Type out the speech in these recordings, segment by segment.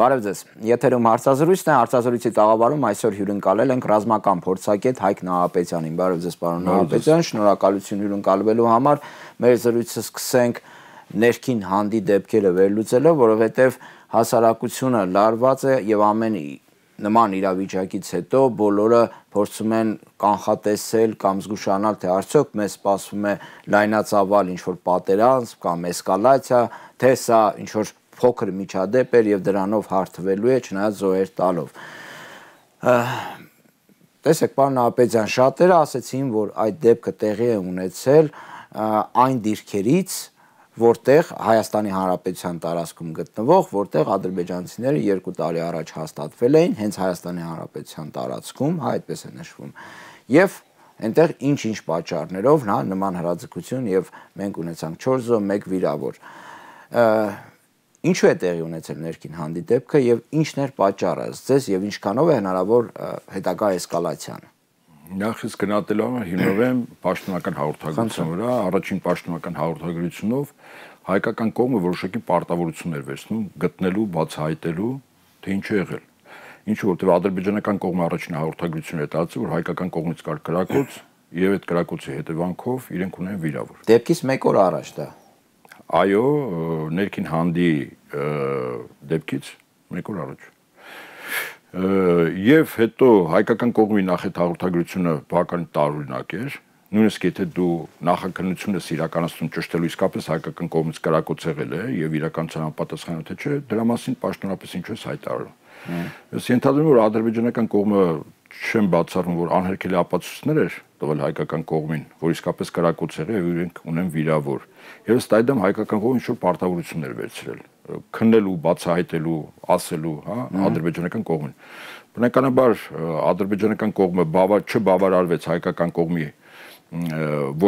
Բարև ձեզ։ Եթերում հարցազրույցն է, հարցազրույցի տաղավարում այսօր հյուրընկալել ենք ռազմական փորձագետ Հայկ Նահապետյանին։ Բարև ձեզ, պարոն Նահապետյան, շնորհակալություն հյուրընկալվելու համար։ Մեր զրույցը սկսենք ներքին հանդի դեպքերը վերլուծելով, որովհետև հասարակությունը լարված է եւ ամեն նման իրավիճակից հետո բոլորը փորձում են կանխատեսել կամ զգուշանալ, թե արդյոք մեզ սպասվում է լայնածավալ ինչ-որ պատերազմ կամ էսկալացիա, թե սա ինչ-որ փոքր միջադեպ էր եւ դրանով հարթվելու է չնայած զոհեր տալով։ Տեսեք, պարոն Ապեջյան, շատերը ասացին, որ այդ դեպքը տեղի է ունեցել այն դիրքերից, որտեղ Հայաստանի Հանրապետության տարածքում գտնվող, որտեղ ադրբեջանցիները 2 տարի առաջ հաստատվել էին հենց Հայաստանի Հանրապետության տարածքում, հա այդպես է նշվում։ Եվ այնտեղ ինչ-ինչ պատճառներով նա հա, նման հրաձգություն եւ մենք ունեցանք 401 վիրավոր։ Ա, Ինչու է տեղի ունեցել ներքին հանդիպքը եւ ինչն էր պատճառը ձեզ եւ ինչքանով է հնարավոր հետագա էսկալացիան։ Նախ ես գնահատելու համար հիմնովեմ պաշտոնական հաղորդագրության վրա, առաջին պաշտոնական հաղորդագրությունով հայկական կողմը որոշակի պարտավորություն էր վերցնում գտնելու, բացահայտելու, թե ինչ է եղել։ Ինչ որտեղ ադրբեջանական կողմը առաջին հաղորդագրությունը տալիս, որ հայկական կողմից կար կրակոց եւ այդ կրակոցի հետևանքով իրենք ունեն վիրավոր։ Դեպքից 1 օր առաջ դա այո, ներքին հանդի դեպքից մեկ օր առաջ եւ հետո հայկական կողմի նախետ հաղորդագրությունը բավական տարօրինակ էր նույնիսկ եթե դու նախաքննությունը իրականացնում ճշտելու իսկապես հայկական կողմից կրակոց եղել է եւ իրականության համապատասխան թե չէ դրա մասին պաշտոնապես ինչու է հայտարարում ես ենթադրում եմ որ ադրբեջանական կողմը չեմ բացառում, որ անհերքելի ապացույցներ էր տվել հայկական կողմին, որ իսկապես կրակոցեր է ու իրենք ունեն վիրավոր։ Եվ ըստ այդմ հայկական կողմը ինչ-որ պարտավորություններ վերցրել, քննելու, բացահայտելու, ասելու, հա, ադրբեջանական կողմին։ Բնականաբար ադրբեջանական կողմը բավար չբավարարվեց հայկական կողմի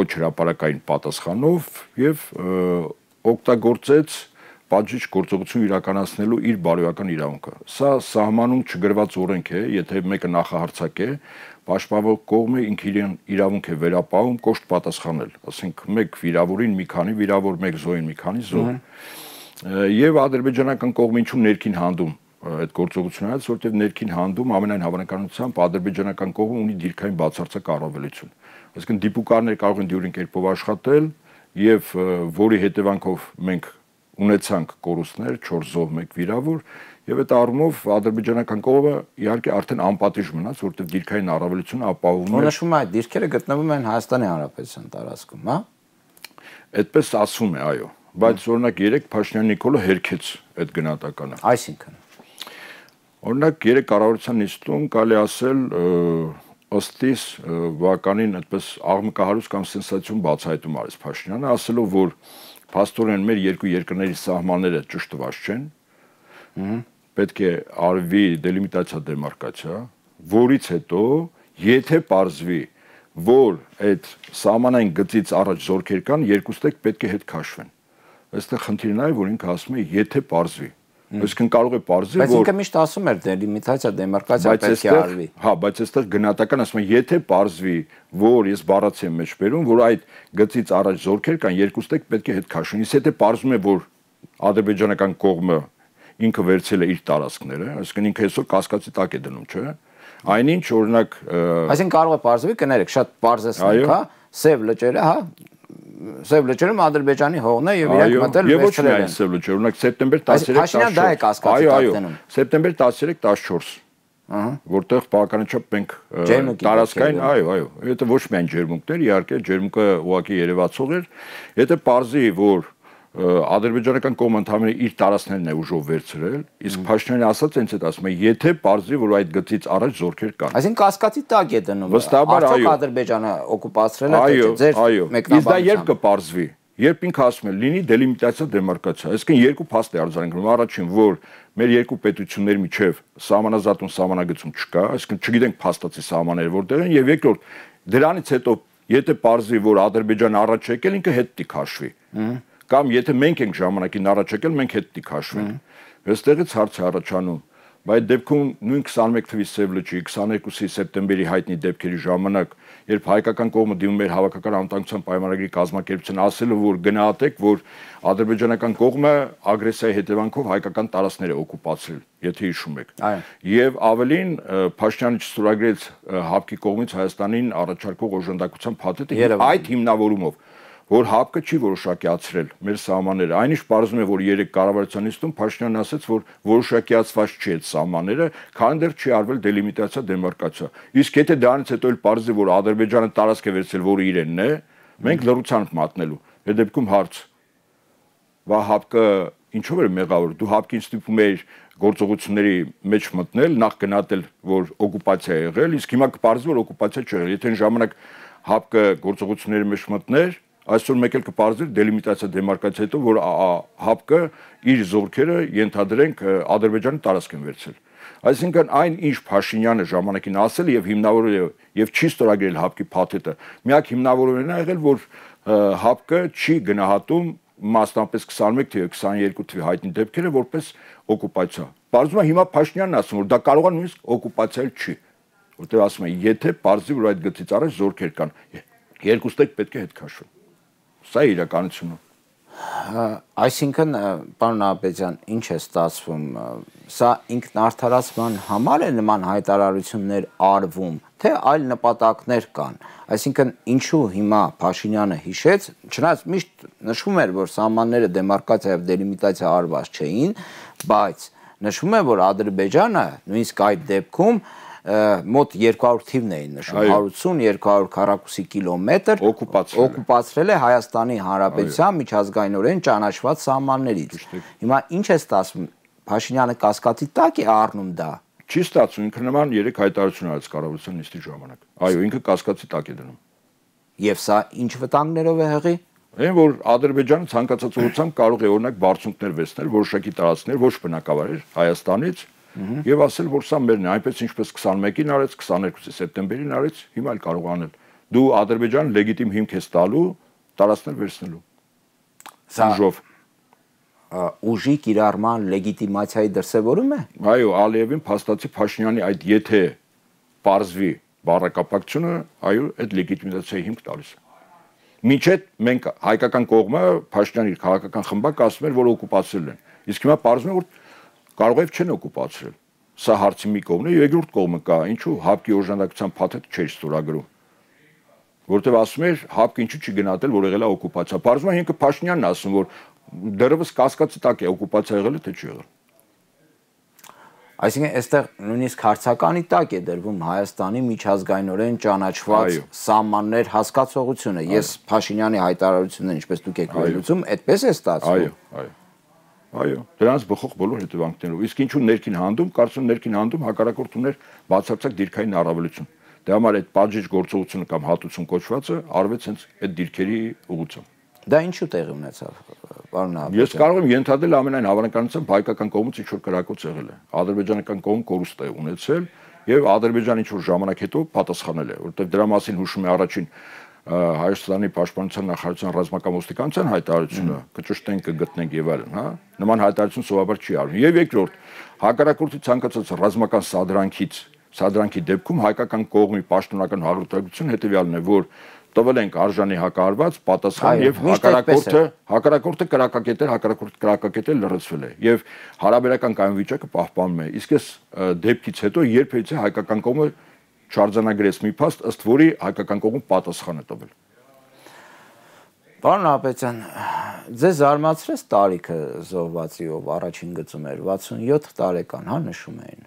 ոչ հրաապարակային պատասխանով եւ օգտագործեց պատժիչ գործողություն իրականացնելու իր բարոյական իրավունքը։ Սա սահմանում չգրված օրենք է, եթե մեկը նախահարցակ է, պաշտպանող կողմը ինքն իրեն իրավունք է վերապահում կոշտ պատասխանել։ Ասենք մեկ վիրավորին մի քանի վիրավոր, մեկ զոհին մի քանի զոհ։ Եվ ադրբեջանական կողմը ինչու ներքին հանդում այդ գործողությունից, որտեղ ներքին հանդում ամենայն հավանականությամբ ադրբեջանական կողմը ունի դիրքային բացարձակ առավելություն։ Այսինքն դիպուկարներ կարող են դյուրին կերպով աշխատել եւ որի հետևանքով մենք ունեցանք կորուստներ 4 զոհ 1 վիրավոր եւ այդ առումով ադրբեջանական կողմը իհարկե արդեն անպատիժ մնաց, որովհետեւ դիրքային առավելությունը ապահովում է։ Նշվում է այդ դիրքերը գտնվում են Հայաստանի Հանրապետության տարածքում, հա։ Այդպես ասում է, այո, բայց օրինակ 3 Փաշինյան Նիկոլը հերքեց այդ գնահատականը։ Այսինքն Օրինակ 3 կառավարության նիստում կարելի ասել ըստիս բականին այդպես աղմկահարույց կամ սենսացիոն բացահայտում արեց Փաշինյանը, ասելով որ Փաստորեն մեր երկու երկրների սահմանները ճշտված չեն։ Պետք է արվի դելիմիտացիա դեմարկացիա, որից հետո, եթե ողջվի, որ այդ սահմանային գծից առաջ զորքեր կան, երկուստեք պետք է հետ քաշվեն։ Այստեղ խնդիրն այն է, որ ինքը ասում է, եթե ողջվի։ Այսինքն կարող է parzել, որ Բայց ինքը միշտ ասում էր դելիմիտացիա, դեմարկացիա պետք է արվի։ Հա, բայց այստեղ գնահատական ասում են, եթե parzվի, որ ես բառացի եմ մեջ բերում, որ այդ գծից առաջ զորքեր կան, երկուս տեք պետք է հետ քաշուն։ Իսկ եթե parzում է, որ ադրբեջանական կողմը ինքը վերցել է իր տարածքները, այսինքն ինքը այսօր կասկածի տակ է դնում, չէ՞։ Այնինչ օրինակ Այսինքն կարող է parzվի, կներեք, շատ parz է սնկա, հա, սև լճերը, հա, Սև լճերում Ադրբեջանի հողն է եւ իրենք մտել վերցրել են։ Եվ ոչ միայն Սև լճեր, օրինակ սեպտեմբեր 13-14։ Հաշնան դա է կասկածի տակտենում։ Սեպտեմբեր 13-14 որտեղ բականաչափ մենք տարածքային, այո, այո, եթե ոչ միայն ջերմունքներ, իհարկե ջերմունքը ուղակի երևացող էր, եթե parzի որ ադրբեջանական կողմը ընդհանրապես իր տարածքներն է ուժով վերցրել, իսկ Փաշինյանը ասաց այնց է ասում, եթե բարձրի որ այդ գծից առաջ զորքեր կան։ Այսինքն կասկածի տակ է դնում։ Վստահաբար այո։ Ադրբեջանը օկուպացրել է ձեր մեկնաբանությամբ։ Իսկ դա երբ կբարձվի։ Երբ ինքը ասում է լինի դելիմիտացիա դեմարկացիա, այսինքն երկու փաստ է արձանագրում, առաջին որ մեր երկու պետությունների միջև սահմանազատում սահմանագծում չկա, այսինքն չգիտենք փաստացի սահմանները որտեղ են եւ երկրորդ դրանից հետո եթե բարձրի որ Ադրբեջանը առաջ եկել ինքը հետ դի քաշվի։ Հм Կամ եթե մենք ենք ժամանակին առաջակել, մենք հետ պետք հաշվենք։ Այստեղից հարցը առաջանում բայց դեպքում նույն 21 թվականի սեպտեմբերի 22-ի սեպտեմբերի հայտնի դեպքերի ժամանակ, երբ հայկական կողմը դիմում էր հավաքական անվտանգության պայմանագրի կազմակերպության ասելով, որ գնահատեք, որ ադրբեջանական կողմը ագրեսիայի հետևանքով հայկական տարածքներ է օկուպացրել, եթե հիշում եք։ Եվ ավելին Փաշինյանը չստորագրեց ՀԱՊԿ-ի կողմից Հայաստանին առաջարկող օժանդակության փաթեթը այդ հիմնավորումով, որ ՀԱՊԿ-ը չի որոշակիացրել մեր սահմանները։ Այնիշ բարձում է, որ երեք կառավարության նիստում Փաշինյանն ասաց, որ որոշակիացված չի այդ սահմանները, քան դեռ չի արվել դելիմիտացիա, դեմարկացիա։ Իսկ եթե դրանից հետո էլ բարձի, որ Ադրբեջանը տարածք է վերցրել, որը իրենն է, մենք լրությամբ մատնելու։ Այդ դեպքում հարց վա ՀԱՊԿ-ը ինչով էր մեղավոր դու հապկին ստիպում էիր գործողությունների մեջ մտնել նախ գնահատել որ օկուպացիա եղել իսկ հիմա կպարզ որ օկուպացիա չեղել եթե այն ժամանակ հապկը գործողությունների մեջ մտներ այսօր մեկ էլ կպարզվի դելիմիտացիա դեմարկացիա հետո որ հապկը իր զորքերը ենթադրենք ադրբեջանի տարածք են վերցրել այսինքն այն ինչ Փաշինյանը ժամանակին ասել եւ հիմնավորել եւ չի ստորագրել հապկի փաթեթը միակ հիմնավորումն է եղել որ հապկը չի գնահատում մասնապես 21 թվի 22 թվի հայտնի դեպքերը որպես օկուպացիա բարձրում է հիմա Փաշինյանն ասում որ դա կարող է նույնիսկ օկուպացիալ չի որտեղ ասում է եթե բարձի որ այդ գծից առաջ զորքեր կան երկուստեք պետք է հետ քաշվեն Սա իրականությունը։ Այսինքն, պարոն Աբեջան, ինչ է ստացվում։ Սա ինքնարդարացման համար է նման հայտարարություններ արվում, թե այլ նպատակներ կան։ Այսինքն, ինչու հիմա Փաշինյանը հիշեց, չնայած միշտ նշվում էր, որ սահմանները դեմարկացիա եւ դելիմիտացիա արված չէին, բայց նշվում է, որ Ադրբեջանը նույնիսկ այդ դեպքում մոտ 200 թիվն էին նշում, 150-200 քառակուսի կիլոմետր օկուպացրել է Հայաստանի Հանրապետության միջազգայինորեն ճանաչված սահմաններից։ Հիմա ինչ է ստացվում։ Փաշինյանը կասկածի տակ է առնում դա։ Չի ստացվում, ինքը նման 3 հայտարարություն արեց կառավարության նիստի ժամանակ։ Այո, ինքը կասկածի տակ է դնում։ Եվ սա ինչ վտանգներով է հղի։ Այն որ Ադրբեջանը ցանկացած ուղությամբ կարող է օրինակ բարձունքներ վեցնել, որոշակի տարածքներ ոչ բնակավայրեր Հայաստանից եւ ասել, որ սա մերն է, այնպես ինչպես 21-ին արեց, 22 սեպտեմբերին արեց, հիմա էլ կարող անել։ Դու Ադրբեջան լեգիտիմ հիմք ես տալու, տարածնել վերցնելու։ Սա ուժով ուժի կիրառման լեգիտիմացիայի դրսևորում է։ Այո, Ալիևին փաստացի Փաշինյանի այդ եթե parзվի բարակապակցությունը, այո, այդ լեգիտիմացիայի հիմք տալիս է։ Մինչեւ մենք հայկական կողմը Փաշինյանի քաղաքական խմբակ ասում էր, որ օկուպացրել են։ Իսկ հիմա parзվում է, որ կարող է չեն օկուպացրել։ Սա հարցի մի կողմն է, երկրորդ կողմը կա, ինչու հապկի օժանդակության փաթեթը չէր ստորագրում։ Որտեւ ասում էր հապկը ինչու չի գնահատել, որ եղել է օկուպացիա։ Բարձրացման ինքը Փաշինյանն ասում, որ դեռևս կասկածի տակ է օկուպացիա եղել է թե չի եղել։ Այսինքն այստեղ նույնիսկ հարցականի տակ է դրվում Հայաստանի միջազգայինորեն ճանաչված սահմաններ հասկացողությունը։ Ես Փաշինյանի հայտարարությունները, ինչպես դուք եք վերլուծում, այդպես է ստացվում։ Այո, այո։ Այո, դրանց բխող բոլոր հետևանքներով։ Իսկ ինչու ներքին հանդում, կարծում ներքին հանդում հակարակորտումներ բացարձակ դիրքային առավելություն։ Դե համար այդ պատժիչ գործողությունը կամ հատուցում կոչվածը արվեց հենց այդ դիրքերի ուղղությամբ։ Դա ինչու տեղի ունեցավ, պարոն Աբեյան։ Ես կարող եմ ենթադրել ամենայն հավանականությամբ հայկական կողմից ինչ որ կրակոց եղել է։ Ադրբեջանական կողմ կորուստ է ունեցել եւ Ադրբեջանը ինչ որ ժամանակ հետո պատասխանել է, որովհետեւ դրա մասին հուշում է առաջին Հայաստանի Պաշտպանության նախարարության ռազմական ոստիկանության հայտարարությունը կճշտեն կգտնենք եւ այլն, հա։ Նման հայտարարություն սովորաբար չի արվում։ Եվ երկրորդ, հակարակորդի ցանկացած ռազմական սադրանքից, սադրանքի դեպքում հայկական կողմի պաշտոնական հաղորդակցությունը հետեւյալն է, որ տվել ենք արժանի հակարված պատասխան եւ հակարակորդը հակարակորդը կրակակետել հակարակորդ կրակակետել լրացվել է եւ հարաբերական կայուն վիճակը պահպանում է իսկ այս դեպքից հետո երբեւիցե հայկական կողմը չարձանագրեց մի փաստ, ըստ որի հայկական կողմը պատասխան է տվել։ Պարոն Ապետյան, ձեզ զարմացրեց տարիքը զոհվածի ով առաջին գծում էր 67 տարեկան, հա նշում էին։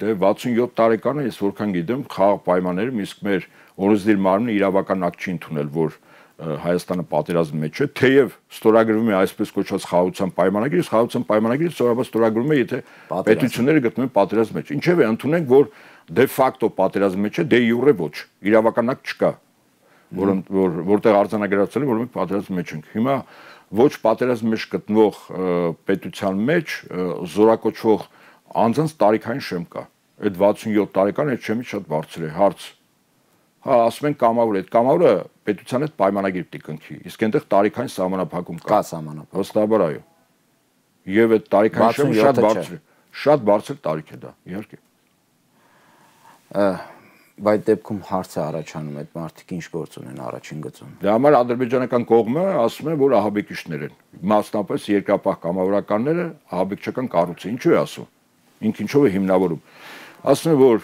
Դե 67 տարեկանը ես որքան գիտեմ, խաղ պայմաններում իսկ մեր օրենսդիր մարմնը իրավական ակտ չի ընդունել, որ Հայաստանը պատերազմի մեջ է, թեև ստորագրվում է այսպես կոչված խաղաղության պայմանագիրը, խաղաղության պայմանագիրը ստորաբար ստորագրվում է, եթե պետությունները գտնվում են պատերազմի մեջ։ Ինչևէ, ընդունենք, որ դե ֆակտո պատերազմի մեջ է, դե յուրե ոչ, իրավականակ չկա։ Որ որ որտեղ արձանագրացել են, որ մենք պատերազմի մեջ ենք։ Հիմա ոչ պատերազմի մեջ գտնվող պետության մեջ զորակոչվող անձանց տարիքային շեմ կա։ Այդ 67 տարեկան այդ շեմի շատ բարձր է հարց։ Հա, ասում են կամավոր է, այդ կամավորը պետության հետ պայմանագիր պետք կնքի։ Իսկ այնտեղ տարիքային սահմանափակում կա։ Կա սահմանափակում։ Հստակաբար այո։ Եվ այդ տարիքային շեմը շատ բարձր է։ Շատ բարձր տարիք է դա, իհարկե բայց դեպքում հարցը առաջանում է այդ մարդիկ ինչ գործ ունեն առաջին գծում։ Դրա համար ադրբեջանական կողմը ասում է, որ ահաբեկիչներ են։ Մասնապես երկրապահ կամավորականները ահաբեկչական կառույց են։ Ինչու է ասում։ Ինք ինչով է հիմնավորում։ Ասում է, որ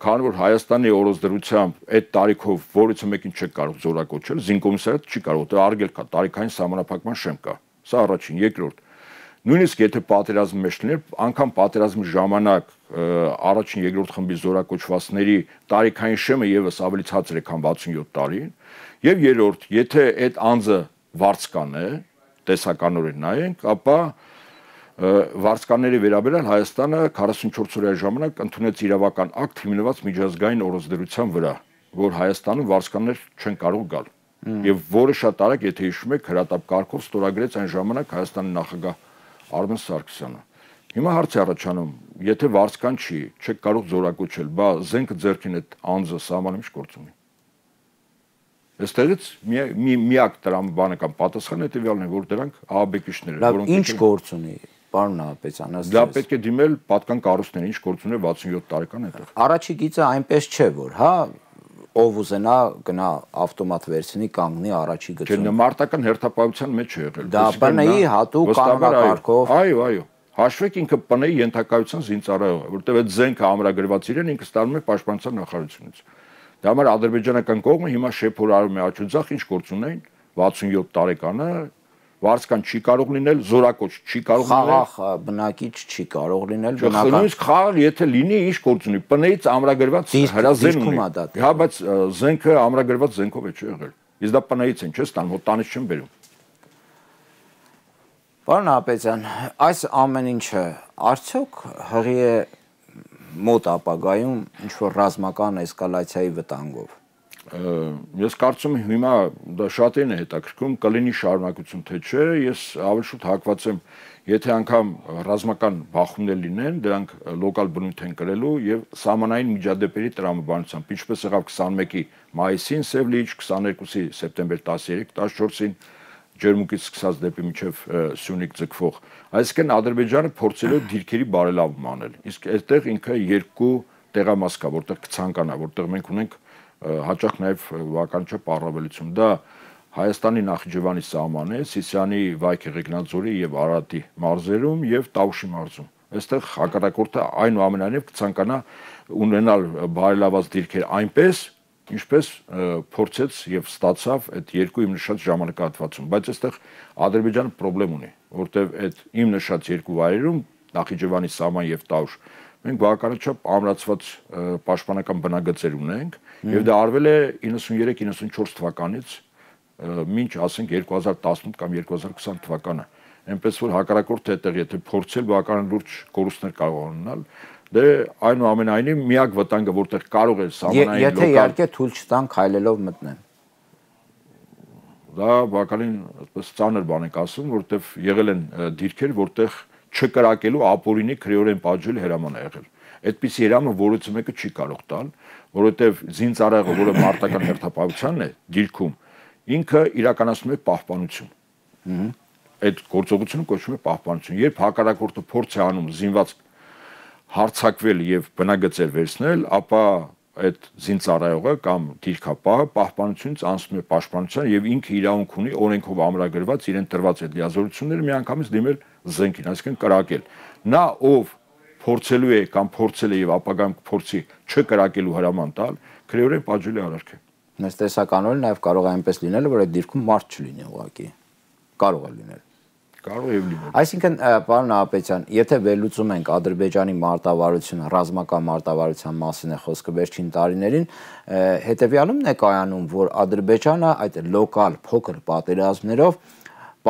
քանի որ Հայաստանի օրոզդրությամբ այդ տարիքով որից մեկին չի կարող զորակոչել, զինկոմիսարիատ չի կարող, դա արգել կա, տարիքային համանախապակման շեմ կա։ Սա առաջին, երկրորդ նույնիսկ եթե պատերազմի մեջ լիներ, անգամ պատերազմի ժամանակ առաջին երկրորդ խմբի զորակոչվածների տարիքային շեմը եւս ավելի ցածր է, քան 67 տարին, եւ երրորդ, եթե այդ անձը վարձկան է, տեսականորեն նայենք, ապա վարձկանների վերաբերյալ Հայաստանը 44 օրյա ժամանակ ընդունեց իրավական ակտ հիմնված միջազգային օրենսդրության վրա, որ Հայաստանում վարձկաններ չեն կարող գալ։ Եվ որը շատ արագ, եթե հիշում եք, հրատապ կարգով ստորագրեց այն ժամանակ Հայաստանի նախագահ Արմեն Սարգսյանը։ Հիմա հարց է առաջանում, եթե վարսկան չի, չեք կարող զորակոչել, բա զենքը ձերքին այդ անձը սահմանը ինչ գործ ունի։ Այստեղից մի, մի միակ դրամ բանը կամ պատասխանը հետեւյալն է, որ դրանք ԱԱԲ-կիչներ են, որոնք ինչ գործ ունի։ Պարոն Հապեծ, անաստես։ Դա պետք է դիմել պատկան կառույցներին, ինչ գործ ունի 67 տարեկան հետո։ Առաջի գիծը այնպես չէ, որ հա ով ուզենա գնա ավտոմատ վերցնի կանգնի առաջի գծում։ Չէ, նմարտական հերթապահության մեջ է եղել։ Դա ՊՆ-ի հատուկ կանոնակարգով։ Այո, այո։ Հաշվեք ինքը ՊՆ-ի ենթակայության զինծառայող է, որտեղ այդ զենքը ամրագրված իրեն ինքը ստանում է պաշտպանության նախարարությունից։ Դա համար ադրբեջանական կողմը հիմա շեփորարում է աչուձախ ինչ գործ ունեն 67 տարեկանը վարձկան չի կարող լինել, զորակոչ չի կարող լինել։ Խաղաղ բնակիչ չի կարող լինել, բնական։ Նույնիսկ խաղաղ եթե լինի, ինչ գործ ունի։ Պնեից ամրագրված հրազեն ունի։ Հա, բայց զենքը ամրագրված զենքով է չի եղել։ Իսկ դա պնեից են, չէ՞ ստան, հոտանից չեն բերում։ Պարոն Հապեցյան, այս ամեն ինչը արդյոք հղի է մոտ ապագայում ինչ որ ռազմական էսկալացիայի վտանգով ես կարծում եմ հիմա դա շատերն է հետաքրքրում կլինի շարունակություն թե չէ ես ավելի շուտ հակված եմ եթե անգամ ռազմական բախումներ լինեն դրանք լոկալ բնույթ են կրելու եւ սահմանային միջադեպերի տրամաբանությամբ ինչպես եղավ 21-ի մայիսին Սևլիչ 22-ի սեպտեմբեր 13-14-ին ջերմուկից սկսած դեպի միջև Սյունիք ձգվող այսինքն Ադրբեջանը փորձել է դիրքերի բարելավում անել իսկ այդտեղ ինքը երկու տեղամաս կա որտեղ կցանկանա որտեղ մենք ունենք հաճախ նաև վականչը պարավելություն։ Դա Հայաստանի Նախիջևանի սահմանը, Սիսիանի Վայքի Ղեգնաձորի եւ Արարատի մարզերում եւ Տավուշի մարզում։ Այստեղ հակառակորդը այնուամենայնիվ կցանկանա ունենալ բարելաված դիրքեր այնպես, ինչպես փորձեց եւ ստացավ այդ երկու իմ նշած ժամանակահատվածում, բայց այստեղ Ադրբեջանը խնդրեմ ունի, որտեւ այդ իմ նշած երկու վայրերում Նախիջևանի սահման եւ Տաուշ մենք բավականաչափ ամրացված պաշտպանական բնագծեր ունենք եւ դա արվել է 93-94 թվականից մինչ ասենք 2018 կամ 2020 թվականը այնպես որ հակառակորդը այդտեղ եթե փորձել բավականին լուրջ կորուստներ կարող ունենալ դե այնուամենայնիվ միակ վտանգը որտեղ կարող է սահմանային լոկալ Եթե իհարկե թույլ չտան քայլելով մտնեն դա բավականին այսպես ծանր բան եք ասում որովհետև եղել են դիրքեր որտեղ չկրակելու ապօրինի քրեորեն պատժել հրաման է եղել։ Այդպիսի հրամը որոցը մեկը չի կարող տալ, որովհետև զինծառայողը, որը մարտական հերթապահությանն է դիրքում, ինքը իրականացնում է պահպանություն։ Այդ գործողությունը կոչվում է պահպանություն։ Երբ հակառակորդը փորձ է անում զինված հարցակվել եւ բնագծեր վերցնել, ապա այդ զինծառայողը կամ դիրքապահը պահպանությունից անցնում է պաշտպանության եւ ինքը իրավունք ունի օրենքով ամրագրված իրեն տրված այդ լիազորությունները միանգամից դիմել զենքին, այսինքն կրակել։ Նա ով փորձելու է կամ փորձել է եւ ապագայում փորձի չկրակելու հրաման տալ, քրեորեն պատժելի արարք է։ Այս տեսականորեն նաեւ կարող է այնպես լինել, որ այդ դիրքում մարդ չլինի ուղակի։ Կարող է լինել Կարող է լինել։ Այսինքն, պարոն Ահապետյան, եթե վերլուծում ենք Ադրբեջանի մարտավարությունը, ռազմական մարտավարության մասին է խոսքը վերջին տարիներին, հետեւյալում նկայանում, որ Ադրբեջանը այդ լոկալ փոքր պատերազմներով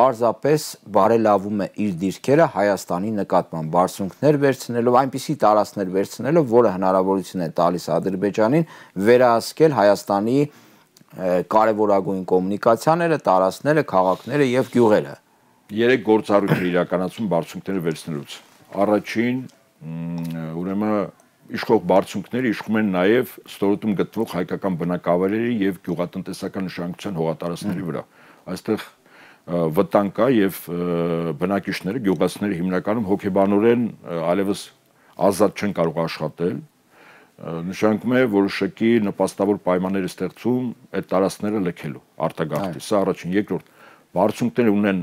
պարզապես բարելավում է իր դիրքերը Հայաստանի նկատմամբ բարձունքներ վերցնելով, այնպիսի տարածքներ վերցնելով, որը հնարավորություն է տալիս Ադրբեջանին վերահսկել Հայաստանի կարևորագույն կոմունիկացիաները, տարածքները, քաղաքները եւ գյուղերը երեք գործառույթ է իրականացում բարձունքները վերցնելուց։ Առաջին ուրեմն իշխող բարձունքները իշխում են նաև ստորոտում գտնվող հայկական բնակավայրերի եւ գյուղատնտեսական նշանակության հողատարածքների վրա։ Այստեղ վտանգ կա եւ բնակիչները, գյուղացիները հիմնականում հոգեբանորեն ալևս ազատ չեն կարող աշխատել։ Նշանակում է, որ շկի նպաստավոր պայմաններ ստեղծում այդ տարածքները լքելու արտագաղթի։ Սա առաջին, երկրորդը բարձունքները ունեն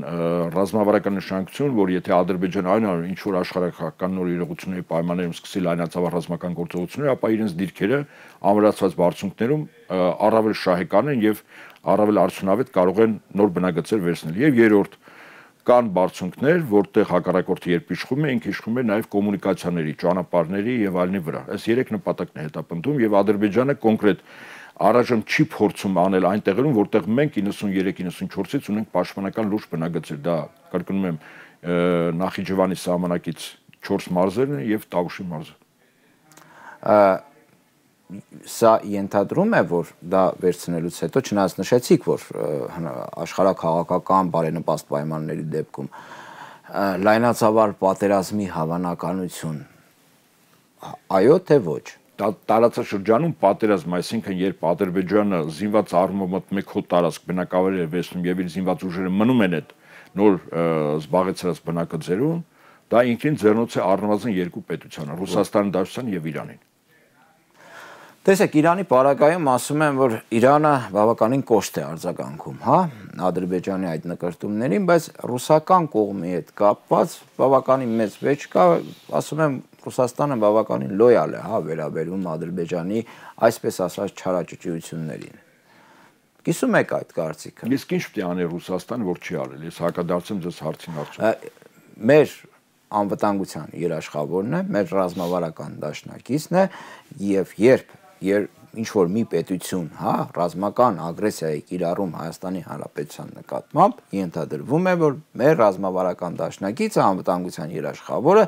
ռազմավարական նշանակություն, որ եթե Ադրբեջանը այն ինչ որ աշխարհակական նոր իրողությունների պայմաններում սկսի լայնացավար ռազմական գործողություններ, ապա իրենց դիրքերը ամրացված բարձունքներում առավել շահեկան են եւ առավել արդյունավետ կարող են նոր բնագծեր վերցնել։ Եվ երրորդ կան բարձունքներ, որտեղ հակառակորդը երբ իշխում է, ինք իշխում է նաև կոմունիկացիաների, ճանապարհների եւ այլնի վրա։ Այս երեք նպատակն է հետապնդում եւ Ադրբեջանը կոնկրետ առայժմ չի փորձում անել այն տեղերում, որտեղ մենք 93-94-ից ունենք պաշտպանական լուրջ բնագծեր, դա կրկնում եմ Նախիջևանի սահմանակից 4 մարզերն եւ Տավուշի մարզը։ Սա ենթադրում է, որ դա վերցնելուց հետո չնայած նշեցիք, որ աշխարհակաղակական բարենպաստ պայմանների դեպքում լայնացավար պատերազմի հավանականություն այո թե ոչ տարածաշրջանում պատերազմ, այսինքն երբ Ադրբեջանը զինված առումով մտնում է քո տարածք, բնակավայրերը վերցնում եւ իր զինված ուժերը մնում են այդ նոր զբաղեցրած բնակը ձերուն, դա ինքնին ձեռնոց է առնվազն երկու պետությանը՝ Ռուսաստանի Դաշնության եւ Իրանին։ Տեսեք, Իրանի պարագայում ասում են, որ Իրանը բավականին կոշտ է արձագանքում, հա, Ադրբեջանի այդ նկարտումներին, բայց ռուսական կողմի հետ կապված բավականին մեծ վեճ կա, ասում են, Ռուսաստանը բավականին լոյալ է, հա, վերաբերում Ադրբեջանի այսպես ասած չարաճճիություններին։ Կիսում եք այդ կարծիքը։ Իսկ ինչ պետք է անի Ռուսաստանը, որ չի արել։ Ես հակադարձեմ ձեզ հարցին հարցում։ Մեր անվտանգության երաշխավորն է, մեր ռազմավարական դաշնակիցն է եւ երբ երբ ինչ որ մի պետություն, հա, ռազմական ագրեսիայի կիրառում Հայաստանի Հանրապետության նկատմամբ ենթադրվում է, որ մեր ռազմավարական դաշնակիցը անվտանգության երաշխավորը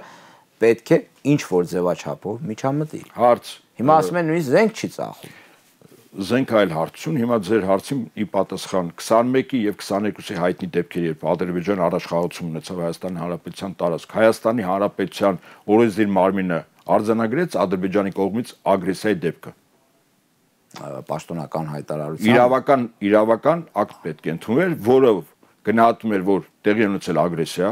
պետք է ինչ որ ձևաչափով միջամտի։ Հարց։ Հիմա ասում են նույնիսկ զենք չի ծախում։ Զենք այլ հարցություն, հիմա ձեր հարցին ի պատասխան 21-ի եւ 22-ի հայտնի դեպքերի երբ Ադրբեջան առաջխաղացում ունեցավ Հայաստանի Հանրապետության տարածք, Հայաստանի Հանրապետության օրենսդիր մարմինը արձանագրեց Ադրբեջանի կողմից ագրեսիայի դեպքը պաշտոնական հայտարարություն իրավական իրավական ակտ պետք է ընդունվեր, որով գնահատում էր, որ տեղի ունեցել ագրեսիա,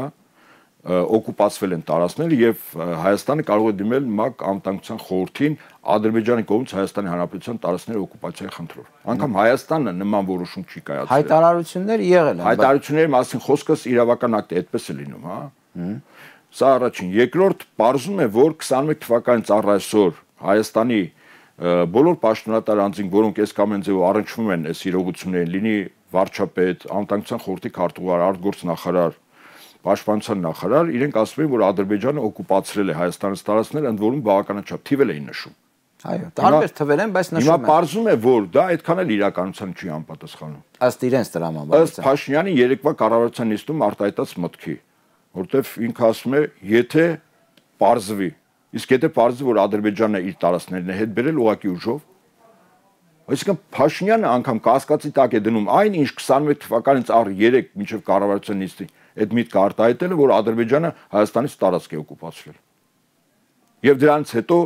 օկուպացվել են տարածքները եւ Հայաստանը կարող է դիմել ՄԱԿ անվտանգության խորհրդին Ադրբեջանի կողմից Հայաստանի Հանրապետության տարածքների օկուպացիայի խնդրով։ Անկամ Հայաստանը նման որոշում չի կայացրել։ Հայտարարություններ եղել են։ Հայտարարությունների մասին խոսքս իրավական ակտ է, այդպես է լինում, հա։ Սա առաջին, երկրորդ, բարձում է, որ 21 թվականից առ այսօր Հայաստանի բոլոր պաշտոնատար անձինք, որոնք այս կամ այն ձևով առնչվում են այս իրողություններին, լինի վարչապետ, անվտանգության խորհրդի քարտուղար, արտգործնախարար, պաշտպանության նախարար, իրենք ասում են, որ Ադրբեջանը օկուպացրել է Հայաստանից տարածքներ, ընդ որում բավականաչափ թիվել էին նշում։ Այո, տարբեր թվեր են, բայց նշում են։ Հիմա parzum է, որ դա այդքան էլ իրականության չի անպատասխանում։ Ըստ իրենց դրամաբանության։ Ըստ Փաշինյանի երեկվա կառավարության նիստում արտահայտած մտքի, որտեվ ինքը ասում է, եթե parzvi, իսկ եթե parzvi, որ Ադրբեջանը իր տարածքներն է հետ բերել ուղակի ուժով, Այսինքն Փաշինյանը անգամ կասկածի տակ է դնում այն, ինչ 21 թվականից առ 3 մինչև կառավարության նիստի այդ միտքը արտահայտել է, որ Ադրբեջանը Հայաստանից տարածք է օկուպացրել։ Եվ դրանից հետո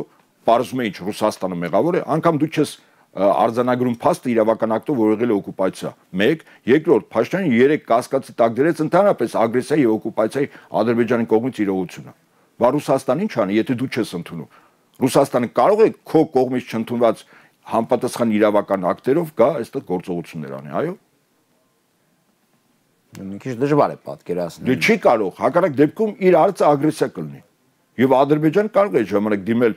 բարձում է ինչ Ռուսաստանը մեղավոր է, անգամ դու չես արձանագրում փաստը իրավական ակտով որ եղել է օկուպացիա։ 1, երկրորդ Փաշտյանը 3 կասկածի տակ դրեց ընդհանրապես ագրեսիա եւ օկուպացիայի Ադրբեջանի կողմից իրողությունը։ Բա Ռուսաստանը ինչ անի, եթե դու չես ընդունում։ Ռուսաստանը կարող է քո կողմից չընդունված համապատասխան իրավական ակտերով գա այստեղ գործողություններ անի, այո։ Մի քիչ դժվար է պատկերացնել։ Դե չի կարող, հակառակ դեպքում իր արծը ագրեսիա կլինի։ Եվ Ադրբեջան կարող է ժամանակ դիմել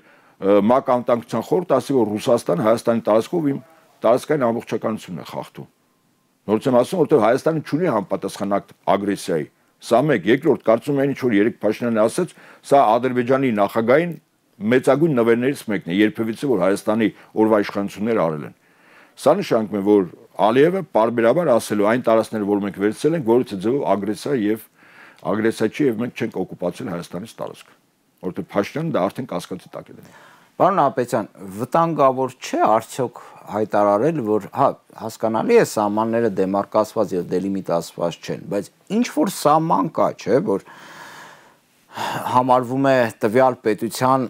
ՄԱԿ անտանգության խորհուրդ, ասի որ Ռուսաստան Հայաստանի տարածքով իմ տարածքային ամբողջականությունն է խախտում։ Նորից եմ ասում, որտեղ Հայաստանը չունի համապատասխան ագրեսիայի։ Սա մեկ, երկրորդ կարծում եմ ինչ որ Երիկ Փաշինյանը ասաց, սա Ադրբեջանի նախագահային մեծագույն նվերներից մեկն է, երբևիցե որ Հայաստանի օրվա իշխանությունները արել են։ Սա նշանակում է, որ Ալիևը բարբերաբար ասելու այն տարածքները, որ մենք վերցրել ենք, որից ձևով ագրեսիա եւ ագրեսիա չի եւ մենք չենք օկուպացել Հայաստանից տարածք, որովհետեւ Փաշինյանը դա արդեն կասկածի տակ է դնում։ Պարոն Ապեցյան, վտանգավոր չէ արդյոք հայտարարել, որ հա հասկանալի է սահմանները դեմարկացված եւ դելիմիտացված չեն, բայց ինչ որ սահման կա, չէ, որ համարվում է տվյալ պետության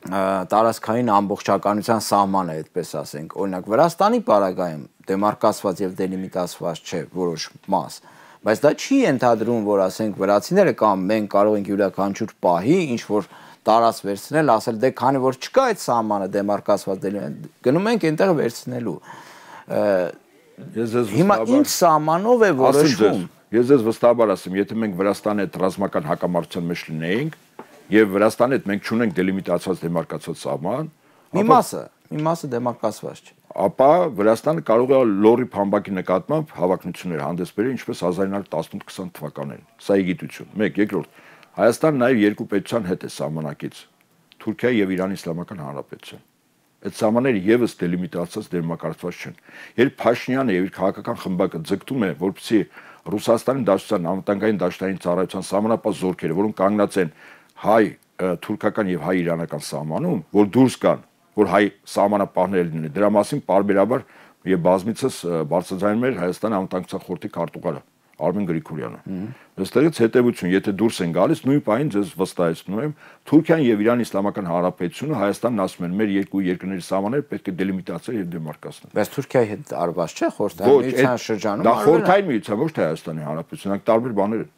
տարածքային ամբողջականության սահմանը, այդպես ասենք, օրինակ Վրաստանի պարագայում դեմարկացված եւ դելիմիտացված չէ որոշ մաս, բայց դա չի ենթադրում, որ ասենք վրացիները կամ մենք կարող ենք յուրաքանչյուր պահի ինչ որ տարած վերցնել, ասել դե քանի որ չկա այդ սահմանը դեմարկացված դե, գնում ենք այնտեղ վերցնելու։ Ես ես հիմա ինչ սահմանով է որոշվում։ Ես ես վստահաբար ասեմ, եթե մենք Վրաստանի հետ ռազմական հակամարտության մեջ լինեինք, եւ Վրաստանի հետ մենք չունենք դելիմիտացված դեմարկացված սահման։ Մի մասը, մի մասը դեմարկացված չէ։ Ապա Վրաստանը կարող է լորի փամբակի նկատմամբ հավակնություններ հանդես բերել, ինչպես 1918-20 թվականներին։ Սա է գիտություն։ 1. Երկրորդ, Հայաստանը նաեւ երկու պետության հետ է սահմանակից՝ Թուրքիա եւ Իրանի Իսլամական Հանրապետություն։ Այդ սահմանները եւս դելիմիտացված դեմարկացված չեն։ Երբ Փաշինյանը եւ իր քաղաքական խմբակը ձգտում է, որպեսզի Ռուսաստանի դաշտության, անվտանգային դաշտային ծառայության սահմանապահ զորքերը, որոնք կանգնած են հայ թուրքական եւ հայ իրանական սահմանում, որ դուրս կան, որ հայ սահմանապահները լինեն։ Դրա մասին parberabar եւ բազմիցս բարձրացնում էր Հայաստանի անվտանգության խորհրդի քարտուղարը Արմեն Գրիգորյանը։ Այստեղից հետևություն, եթե դուրս են գալիս, նույն պահին ձեզ վստահեցնում եմ, Թուրքիան եւ Իրանի Իսլամական Հանրապետությունը Հայաստանն ասում են, մեր երկու երկրների սահմանները պետք է դելիմիտացնել եւ դեմարկացնել։ Բայց Թուրքիայի հետ արված չէ խորհրդային միության շրջանում։ Դա խորհրդային միության, ոչ թե Հայաստանի Հանրապետությունը, տարբեր բաներ են։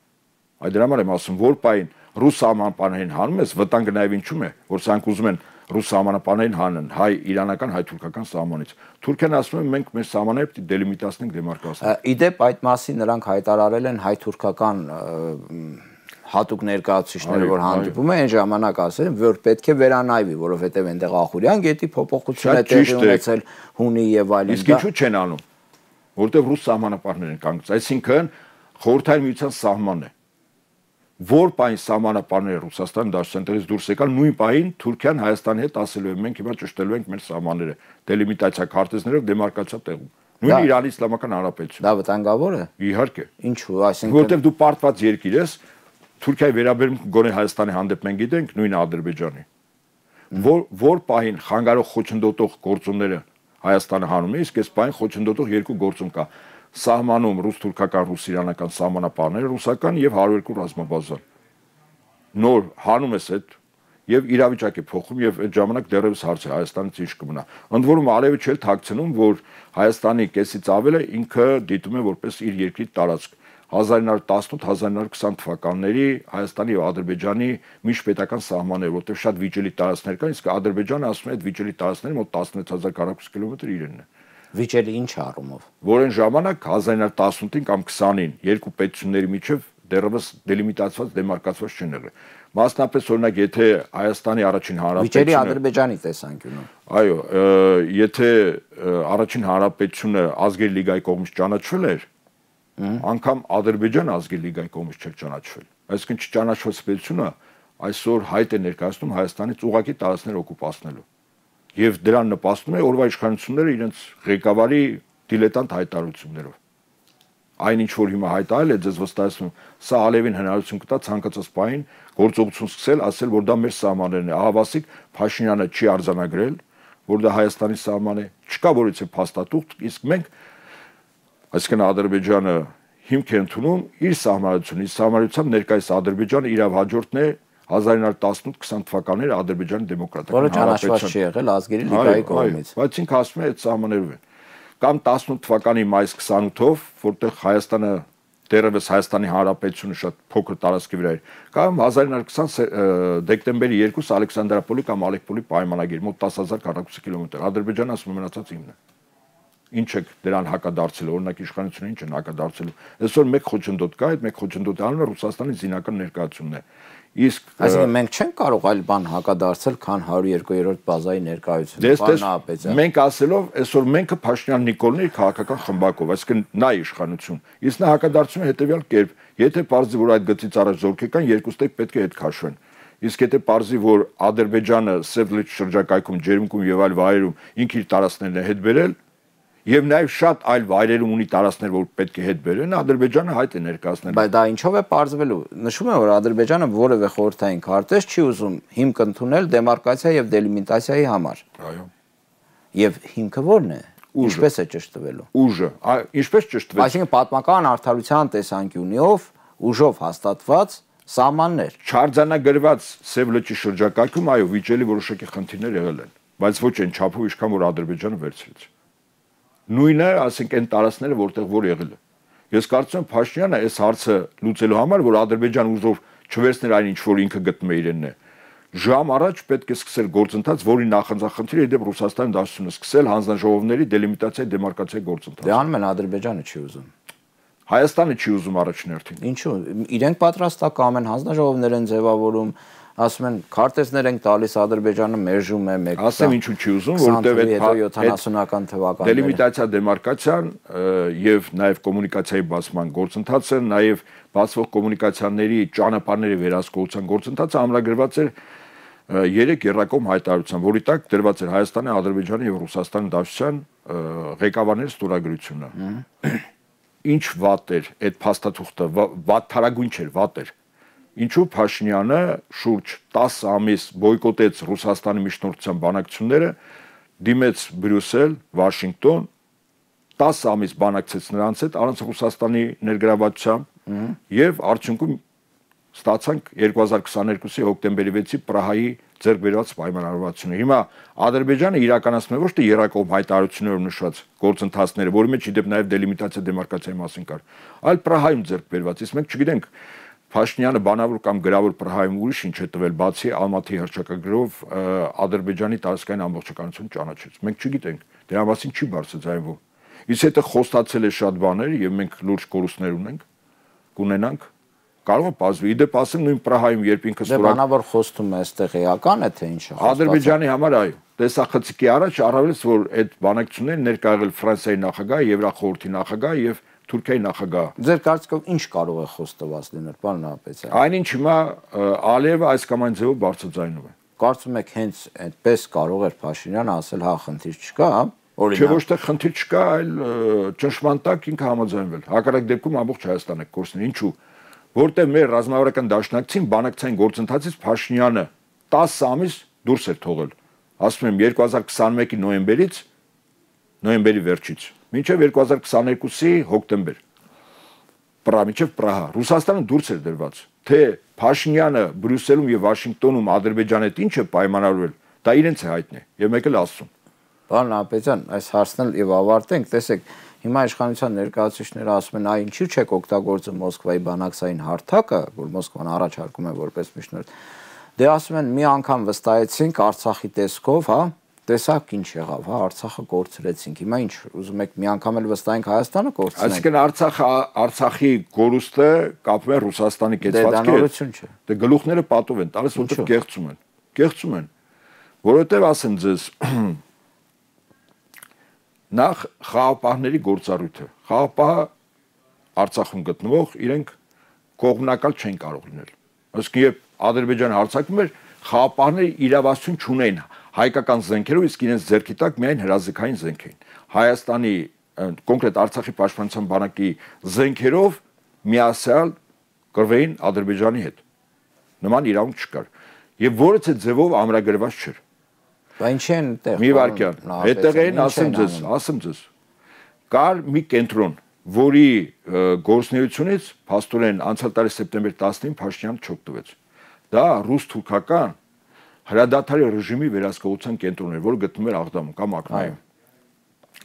Այդ դրա համար եմ ասում, որ պահին ռուս համանապաներին հանում ես, վտանգը նաև ինչում է, որ սրանք ուզում են ռուս համանապաներին հանեն հայ իրանական հայ թուրքական սահմանից։ Թուրքիան ասում է մենք մեր սահմանները պետք է դելիմիտացնենք դեմարկացնենք։ Իդեպ այդ մասին նրանք հայտարարել են հայ-թուրքական հատուկ ներկայացուցիչները որ հանդիպում են այն ժամանակ ասել են որ պետք է վերանայվի որովհետև այնտեղ Ախուրյան գետի փոփոխություն է տեղի ունեցել հունի եւ այլն իսկ ինչու չեն անում որտեղ ռուս սահմանապահներ են կանգնած այսինքն խորհրդային միության սահմանն է որ պայն սահմանապարները Ռուսաստան դաշններից դուրս եկան նույն պահին Թուրքիան Հայաստանի հետ ասելու է մենք հիմա ճշտելու ենք մեր սահմանները դելիմիտացիա քարտեզներով դեմարկացիա տեղում նույն Իրանի իսլամական հանրապետություն։ Դա վտանգավոր է։ Իհարկե։ Ինչու, այսինքն որտեվ դու պարտված երկիր ես Թուրքիայի վերաբերում գոնե Հայաստանի հանդեպ մենք գիտենք նույն Ադրբեջանի։ Որ որ պահին խանգարող խոչընդոտող գործունները Հայաստանը հանում է, իսկ այս պահին խոչընդոտող երկու գործում կա սահմանում ռուս-թուրքական ռուս-իրանական սահմանապահները ռուսական եւ 102 ռազմաբազան։ Նոր հանում ես այդ եւ իրավիճակ է փոխում եւ այդ ժամանակ դեռևս հարց է Հայաստանից ինչ կմնա։ Ընդ որում արևը չէլ թաքցնում, որ Հայաստանի կեսից ավելը ինքը դիտում է որպես իր երկրի տարածք 1918-1920 թվականների Հայաստանի եւ Ադրբեջանի միջպետական սահմանները, որտեղ շատ վիճելի տարածքներ կան, իսկ Ադրբեջանը ասում է այդ վիճելի տարածքները մոտ 16000 քառակուսի կիլոմետր իրենն է վիճելի ինչ առումով։ Որեն ժամանակ 1918-ին կամ 20-ին երկու պետությունների միջև դեռևս դելիմիտացված դեմարկացված չեն եղել։ Մասնապես օրինակ եթե Հայաստանի առաջին հանրապետությունը Վիճելի Ադրբեջանի տեսանկյունով։ Այո, եթե առաջին հանրապետությունը ազգերի լիգայի կողմից ճանաչվել էր, անգամ Ադրբեջան ազգերի լիգայի կողմից չէր ճանաչվել։ Այսինքն չճանաչված պետությունը այսօր հայտ է ներկայացնում Հայաստանից ուղակի տարածքներ օկուպացնելու եւ դրան նպաստում է օրվա իշխանությունները իրենց ղեկավարի դիլետանտ հայտարարություններով այն ինչ որ հիմա հայտարարել է ձեզ վստահեցնում սա Ալևին հնարավորություն կտա ցանկացած պահին գործողություն սկսել ասել որ դա մեր սահմաններն է ահավասիկ Փաշինյանը չի արձանագրել որ դա Հայաստանի սահման է չկա որից է փաստաթուղթ իսկ մենք այսինքն Ադրբեջանը հիմք է ընդունում իր սահմանությունը, իր սահմանությամբ ներկայիս Ադրբեջանը իրավ հաջորդն է 1918-20 թվականները Ադրբեջանի դեմոկրատական հանրապետության չի եղել ազգերի լիգայի կողմից։ Բայց ինքը ասում է այդ սահմաններում են։ Կամ 18 թվականի մայիս 28-ով, որտեղ Հայաստանը դերևս Հայաստանի Հանրապետությունը շատ փոքր տարածքի վրա էր, կամ 1920 դեկտեմբերի 2-ից Ալեքսանդրապոլի կամ Ալեքպոլի պայմանագիր մոտ 10000 քառակուսի կիլոմետր։ Ադրբեջանը ասում է մնացած իմն է։ Ինչ է դրան հակադարձել, օրինակ իշխանությունը ինչ են հակադարձել։ Այսօր մեկ խոչընդոտ կա, այդ մեկ խոչընդոտը անում է Ռուսաստանի զինական ներկայությունն է։ ներկայություն Իսկ այսինքն մենք չենք կարող այլ բան հակադարձել, քան 102-րդ բազայի ներկայությունը Պարնապետյան։ դե Մենք ասելով այսօր մենքը Փաշինյան Նիկոլն էր քաղաքական խմբակով, այսինքն նա իշխանություն։ Իսկ նա հակադարձում է հետևյալ կերպ. եթե parzi որ այդ գծից առաջ զորքեկան երկուստեք պետք է հետ քաշվեն։ Իսկ եթե parzi որ Ադրբեջանը Սևլիչ շրջակայքում, Ջերմքում եւ այլ վայրերում ինքն իր տարածքներն է հետ բերել, եւ նաեւ շատ այլ վայրերում ունի տարածքներ, որ պետք է հետ բերեն, Ադրբեջանը հայտ է ներկայացնել։ Բայց դա ինչով է ողջվելու։ Նշվում է, որ Ադրբեջանը որևէ խորհրդային քարտեզ չի ուզում հիմք ընդունել դեմարկացիա եւ դելիմիտացիայի համար։ Այո։ Եվ հիմքը ո՞րն է։ Ինչպես է ճշտվելու։ Ուժը, ինչպես ճշտվել։ Այսինքն պատմական արդարության տեսանկյունիով ուժով հաստատված սահմաններ։ Չարձանագրված Սև լճի շրջակայքում այո վիճելի որոշակի խնդիրներ եղել են, բայց ոչ այն չափով, ինչքան որ Ադրբեջանը վերցրեց նույնը, ասենք այն տարածքները, որտեղ որ եղել է։ Ես կարծում եմ Փաշինյանը այս հարցը լուծելու համար, որ Ադրբեջան ուժով չվերցներ այն ինչ որ ինքը գտնում է իրենն է, ժամ առաջ պետք է սկսել գործընթաց, որի նախանձախնդիրը դեպ Ռուսաստանի դաշնությունը սկսել հանձնաժողովների դելիմիտացիա դեմարկացիա գործընթաց։ Դե անում են Ադրբեջանը չի ուզում։ Հայաստանը չի ուզում առաջնորդին։ Ինչու՞։ Իրենք պատրաստ է կամ են հանձնաժողովներ են ձևավորում, ասում են քարտեզներ ենք տալիս Ադրբեջանը մերժում է մեկ ասեմ ինչու չի ուզում որովհետև այդ 70-ական հա- թվականները դելիմիտացիա դեմարկացիան եւ նաեւ կոմունիկացիայի բացման գործընթացը նաեւ բացվող կոմունիկացիաների ճանապարհների վերահսկողության գործընթացը ամրագրված էր երեք երրակոմ հայտարարության, որի տակ դրված էր Հայաստանի, Ադրբեջանի եւ Ռուսաստանի դաշտության ղեկավարների ստորագրությունը։ Ինչ վատ էր այդ փաստաթուղթը, վատ թարագույն չէր, վատ էր։ Ա, ինչու Փաշինյանը շուրջ 10 ամիս բոյկոտեց Ռուսաստանի միջնորդության բանակցությունները, դիմեց Բրյուսել, Վաշինգտոն, 10 ամիս բանակցեց նրանց հետ առանց Ռուսաստանի ներգրավվածությամբ եւ արդյունքում ստացանք 2022-ի հոկտեմբերի 6-ի Պրահայի ձեռքբերված պայմանավորվածությունը։ Հիմա Ադրբեջանը իրականացնում է ոչ թե երակոմ հայտարարություններով նշված գործընթացները, որի մեջ իդեպ նաև դելիմիտացիա դեմարկացիայի մասին կար, այլ Պրահայում ձեռքբերված։ Իսկ մենք չգիտենք, Փաշինյանը բանավոր կամ գրավոր պրահայում ուրիշ ինչ է տվել բացի Ալմատի հրճակագրով Ադրբեջանի տարածքային ամբողջականությունը ճանաչեց։ Մենք չգիտենք, դրա մասին չի բարձրացայվում։ Իսկ հետը խոստացել է շատ բաներ եւ մենք լուրջ կորուստներ ունենք, կունենանք։ Կարող է բազվի, իդեպ ասեմ նույն Պրահայում երբ ինքը դե ստորակ Դե բանավոր խոստումը այստեղ էական է թե ինչ է։ Ադրբեջանի համար այո, տեսախցիկի առաջ առավելս որ այդ բանակցությունները ներկայ եղել Ֆրանսիայի նախագահը, Եվրախորհրդի նախագահը եւ և Թուրքիայի նախագահ։ Ձեր կարծիքով ինչ կարող է խոս տված լինել, պարոն Նահապետյան։ Այնինչ հիմա Ալիևը այս կամ այն ձևով բարձրաձայնում է։ Կարծում եք հենց այդպես կարող էր Փաշինյանը ասել, հա, խնդիր չկա, հա»։ օրինակ։ Չէ ոչ թե խնդիր չկա, այլ ճշմարտակ ինքը համաձայնվել։ Հակառակ դեպքում ամբողջ Հայաստանը կորցնի։ Ինչու՞։ Որտեղ մեր ռազմավարական դաշնակցին բանակցային գործընթացից Փաշինյանը 10 ամիս դուրս էր թողել։ Ասում եմ 2021-ի նոյեմբերից նոյեմբերի վերջից մինչև 2022-ի հոկտեմբեր։ Պրա մինչև Պրահա։ Ռուսաստանը դուրս էր դրված, թե Փաշինյանը Բրյուսելում եւ Վաշինգտոնում Ադրբեջանի հետ ինչ է պայմանավորել, դա իրենց է հայտնի եւ մեկ էլ ասում։ Պարոն Ապետյան, այս հարցն էլ եւ ավարտենք, տեսեք, Հիմա իշխանության ներկայացուցիչները ասում են, այ ինչի՞ չեք օգտագործում Մոսկվայի բանակցային հարթակը, որ Մոսկվան առաջարկում է որպես միջնորդ։ Դե ասում են, մի անգամ վստահեցինք Արցախի տեսքով, հա, տեսակ ինչ եղավ, հա, Արցախը կորցրեցինք։ Հիմա ինչ, ուզում եք մի անգամ էլ վստահենք Հայաստանը կորցնենք։ Այսինքն Արցախը Արցախի գորուստը կապվում է Ռուսաստանի դե կեցվածքի հետ։ Դե գլուխները պատով են, տալիս որտեղ կեղծում են։ Կեղծում են։ Որովհետև ասեն ձեզ նախ խաղապահների գործառույթը։ Խաղապահը Արցախում գտնվող իրենք կողմնակալ չեն կարող լինել։ Այսինքն երբ Ադրբեջանը հարցակում էր, խաղապահները իրավասություն չունեն հայկական զենքերով, իսկ իրենց ձերքի տակ միայն հրազեկային զենք էին։ Հայաստանի կոնկրետ Արցախի պաշտպանության բանակի զենքերով միասալ կրվեին Ադրբեջանի հետ։ Նման իրավունք չկար։ Եվ որից է ձևով ամրագրված չէր։ Բա ինչ են տեղ։ Մի վարքյան։ Հետեղ էին, ասեմ ձեզ, ասեմ ձեզ։ Կար մի կենտրոն, որի գործնեությունից փաստորեն անցյալ տարի սեպտեմբեր 15 Փաշինյան չօգտվեց։ Դա ռուս-թուրքական հրադադարի ռեժիմի վերահսկողության կենտրոնն էր, որը գտնվում էր Աղդամում կամ Ակնայում։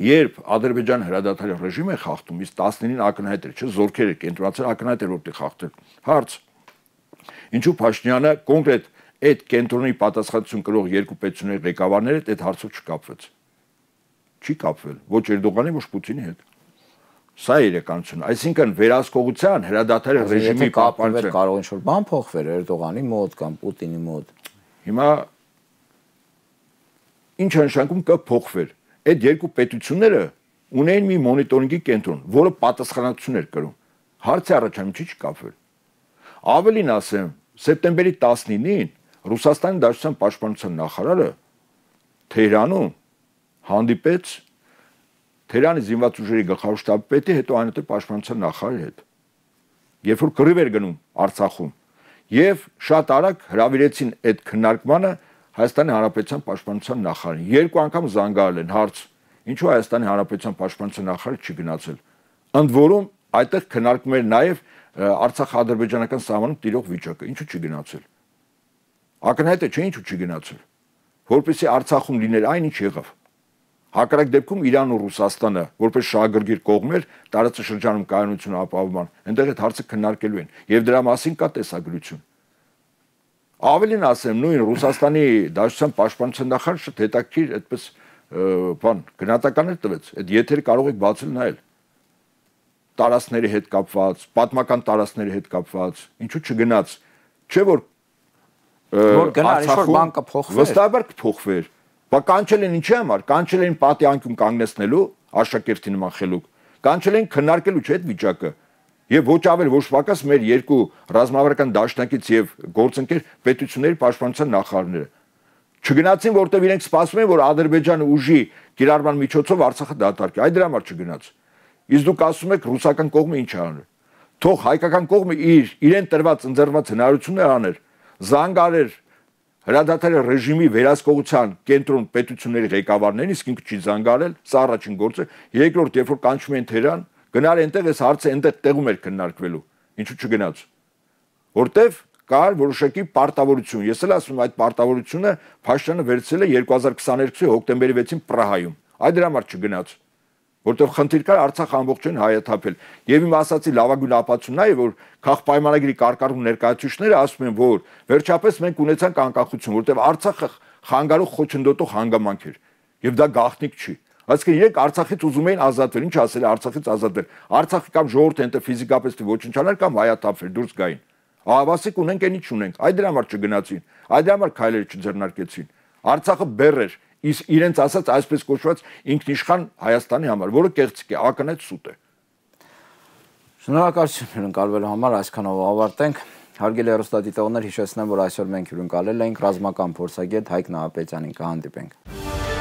Երբ Ադրբեջան հրադադարի ռեժիմ է խախտում, իսկ 19-ին ակնհայտ էր, չէ, զորքերը կենտրոնացել ակնհայտ էր որտեղ խախտել։ Հարց. Ինչու Փաշինյանը կոնկրետ այդ կենտրոնի պատասխանատվություն կրող երկու պետությունների ղեկավարները այդ հարցով չկապվեց։ Չի կապվել ոչ Էրդողանի, ոչ Պուտինի հետ։ Սա իրականություն, այսինքն վերահսկողության հրադադարի ռեժիմի կապանվել կարող ինչ որ բան փոխվեր Էրդողանի մոտ կամ Պուտինի մոտ Հիմա ինչ հնշանքում կփոխվեր։ Այդ երկու պետությունները ունեն մի մոնիտորինգի կենտրոն, որը պատասխանատվություն էր կրում։ Հարցը առաջամիջի չկապվել։ Ավելին ասեմ, սեպտեմբերի 19-ին Ռուսաստանի Դաշնության Պաշտպանության նախարարը Թեհրանում հանդիպեց Թեհրանի զինված ուժերի գլխավոր շտաբի պետի, հետո այնուհետև պաշտպանության նախարարի հետ։ Երբ որ կռիվ էր գնում Արցախում, եւ շատ արագ հրավիրեցին այդ քննարկմանը Հայաստանի Հանրապետության Պաշտպանության նախարարին։ Երկու անգամ զանգահարել են հարց. ինչու Հայաստանի Հանրապետության Պաշտպանության նախարարը չի գնացել։ Ընդ որում այդտեղ քննարկում էր նաեւ Արցախ-ադրբեջանական սահմանում տիրող վիճակը։ Ինչու չի գնացել։ Ակնհայտ է, չէ՞ ինչու չի գնացել։ Որպեսզի Արցախում լիներ այնինչ եղավ։ Հակառակ դեպքում Իրանն ու Ռուսաստանը, որպես շահագրգիռ կողմեր, տարածաշրջանում կայունություն ապահովման, այնտեղ այդ հարցը քննարկելու են եւ դրա մասին կա տեսագրություն։ Ավելին ասեմ, նույն Ռուսաստանի Դաշնության պաշտպանության նախարարը շատ հետաքրքիր այդպես բան գնահատականներ տվեց։ Այդ եթերը կարող եք բացել նայել տարածքների հետ կապված, պատմական տարածքների հետ կապված, ինչու չգնաց։ Չէ որ որ գնար ինչ որ բան կփոխվեր։ Վստահաբար կփոխվեր Բա կանչել են ինչի համար։ Կանչել են պատի անկյուն կանգնեցնելու աշակերտի նման խելուկ։ Կանչել են քննարկելու չէ այդ վիճակը։ Եվ ոչ ավել ոչ պակաս մեր երկու ռազմավարական դաշնակից եւ գործընկեր պետությունների պաշտպանության նախարարները չգնացին, որտեղ իրենք սպասում են, որ Ադրբեջանը ուժի գիրառման միջոցով Արցախը դատարկի։ Այդ դրա համար չգնաց։ Իսկ դուք ասում եք ռուսական կողմը ինչ անել։ Թող հայկական կողմը իր իրեն տրված ընձեռված հնարավորությունները աներ, զանգարեր հրադադարի ռեժիմի վերահսկողության կենտրոն պետությունների ղեկավարներին իսկ ինքը չի զանգարել, սա առաջին գործը, երկրորդ, երբ որ կանչում են Թերան, գնալ այնտեղ էս հարցը այնտեղ տեղում էր քննարկվելու, ինչու չգնաց։ Որտեվ կար որոշակի պարտավորություն։ Ես էլ ասում եմ, այդ պարտավորությունը Փաշտյանը վերցրել է 2022-ի հոկտեմբերի 6-ին Պրահայում։ Այդ դրա համար չգնաց որտեղ խնդիր կար Արցախ ամբողջովին հայաթափել։ Եվ իմ ասացի լավագույն ապացույցն այն է, որ քաղ պայմանագրի կարգառում ներկայացուցիչները ասում են, որ վերջապես մենք ունեցանք անկախություն, որտեղ Արցախը խանգարող խոչընդոտող հանգամանք էր։ Եվ դա գաղտնիք չի։ Այսինքն իրենք Արցախից ուզում էին ազատվել, ինչ ասել Արցախից ազատվել։ Արցախի կամ ժողովուրդը ենթա ֆիզիկապես թե ոչնչանալ կամ հայաթափվել դուրս գային։ Ահավասիկ ունենք, այնի չունենք։ Այդ դրա համար չգնացին։ Այդ դրա համար քայլեր չձեռնարկեցին։ Արցախը բեռ էր, իսկ իրենց ասած այսպես կոչված ինքնիշխան Հայաստանի համար, որը կեղծիկ է, ակնհայտ սուտ է։ Շնորհակալություն հյուրընկալվելու համար այսքանով ավարտենք։ Հարգելի հեռուստադիտողներ, հիշեցնեմ, որ այսօր մենք հյուրընկալել էինք ռազմական փորձագետ Հայկ Նահապետյանին կհանդիպենք։